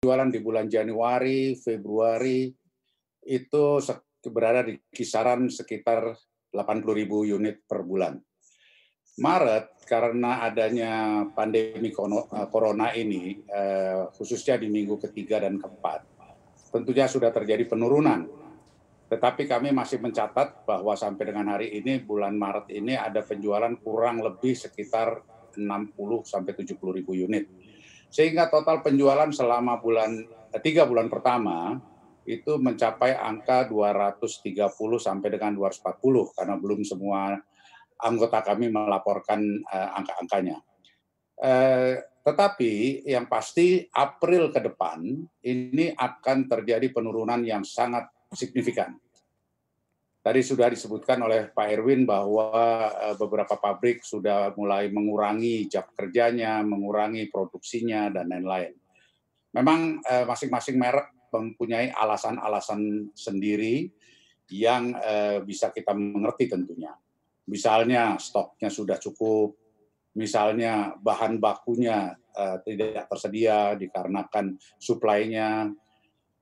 Jualan di bulan Januari, Februari itu berada di kisaran sekitar 80.000 unit per bulan. Maret karena adanya pandemi eh, corona ini eh, khususnya di minggu ketiga dan keempat tentunya sudah terjadi penurunan. Tetapi kami masih mencatat bahwa sampai dengan hari ini bulan Maret ini ada penjualan kurang lebih sekitar 60 sampai 70 unit sehingga total penjualan selama bulan eh, tiga bulan pertama itu mencapai angka 230 sampai dengan 240 karena belum semua anggota kami melaporkan uh, angka-angkanya. Uh, tetapi yang pasti April ke depan ini akan terjadi penurunan yang sangat signifikan Tadi sudah disebutkan oleh Pak Erwin bahwa eh, beberapa pabrik sudah mulai mengurangi jam kerjanya, mengurangi produksinya, dan lain-lain. Memang eh, masing-masing merek mempunyai alasan-alasan sendiri yang eh, bisa kita mengerti tentunya. Misalnya stoknya sudah cukup, misalnya bahan bakunya tidak tersedia dikarenakan suplainya,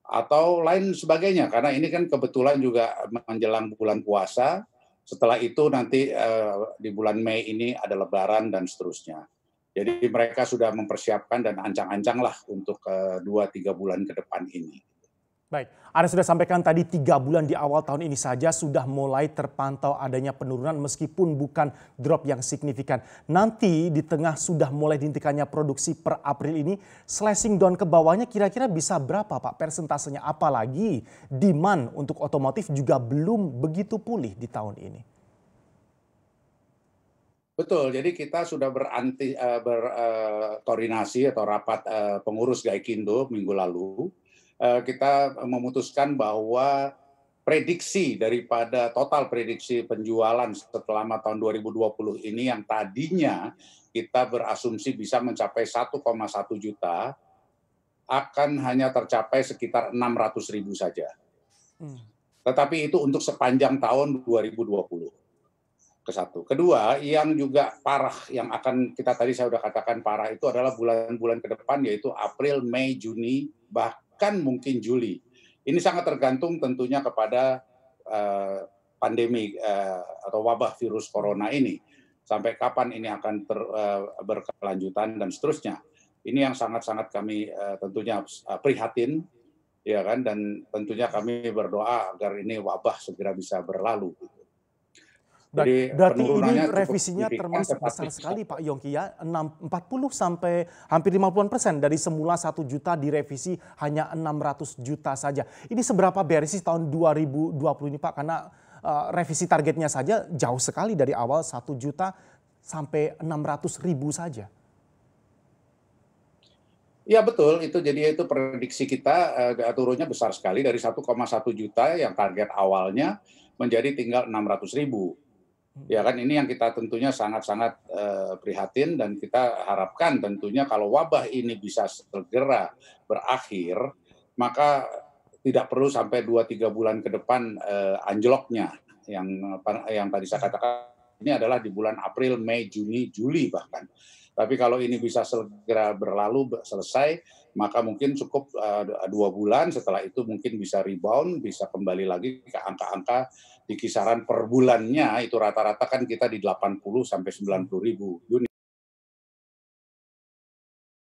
atau lain sebagainya karena ini kan kebetulan juga menjelang bulan puasa setelah itu nanti eh, di bulan Mei ini ada Lebaran dan seterusnya jadi mereka sudah mempersiapkan dan ancang-ancang lah untuk dua uh, tiga bulan ke depan ini Baik, Anda sudah sampaikan tadi tiga bulan di awal tahun ini saja sudah mulai terpantau adanya penurunan meskipun bukan drop yang signifikan. Nanti di tengah sudah mulai dihentikannya produksi per April ini, slashing down ke bawahnya kira-kira bisa berapa Pak persentasenya? Apalagi demand untuk otomotif juga belum begitu pulih di tahun ini. Betul, jadi kita sudah beranti, eh, berkoordinasi eh, atau rapat eh, pengurus Gaikindo minggu lalu Eh, kita memutuskan bahwa prediksi daripada total prediksi penjualan setelah tahun 2020 ini yang tadinya kita berasumsi bisa mencapai 1,1 juta akan hanya tercapai sekitar 600 ribu saja. Hmm. Tetapi itu untuk sepanjang tahun 2020 ke Kedua, yang juga parah yang akan kita tadi saya sudah katakan parah itu adalah bulan-bulan ke depan yaitu April, Mei, Juni, bahkan bahkan mungkin Juli. Ini sangat tergantung tentunya kepada uh, pandemi uh, atau wabah virus corona ini. Sampai kapan ini akan ter, uh, berkelanjutan dan seterusnya. Ini yang sangat-sangat kami uh, tentunya uh, prihatin ya kan dan tentunya kami berdoa agar ini wabah segera bisa berlalu gitu. Jadi Berarti ini revisinya termasuk besar sekali Pak Yongki ya, 40 sampai hampir 50 persen dari semula 1 juta direvisi hanya 600 juta saja. Ini seberapa beres sih tahun 2020 ini Pak? Karena uh, revisi targetnya saja jauh sekali dari awal 1 juta sampai 600 ribu saja. Ya betul, itu jadi itu prediksi kita uh, turunnya besar sekali dari 1,1 juta yang target awalnya menjadi tinggal 600 ribu. Ya kan ini yang kita tentunya sangat-sangat eh, prihatin dan kita harapkan tentunya kalau wabah ini bisa segera berakhir, maka tidak perlu sampai 2-3 bulan ke depan eh, anjloknya yang yang tadi saya katakan ini adalah di bulan April, Mei, Juni, Juli bahkan. Tapi kalau ini bisa segera berlalu selesai, maka mungkin cukup uh, dua bulan. Setelah itu mungkin bisa rebound, bisa kembali lagi ke angka-angka di kisaran per bulannya itu rata-rata kan kita di 80 sampai 90 ribu unit.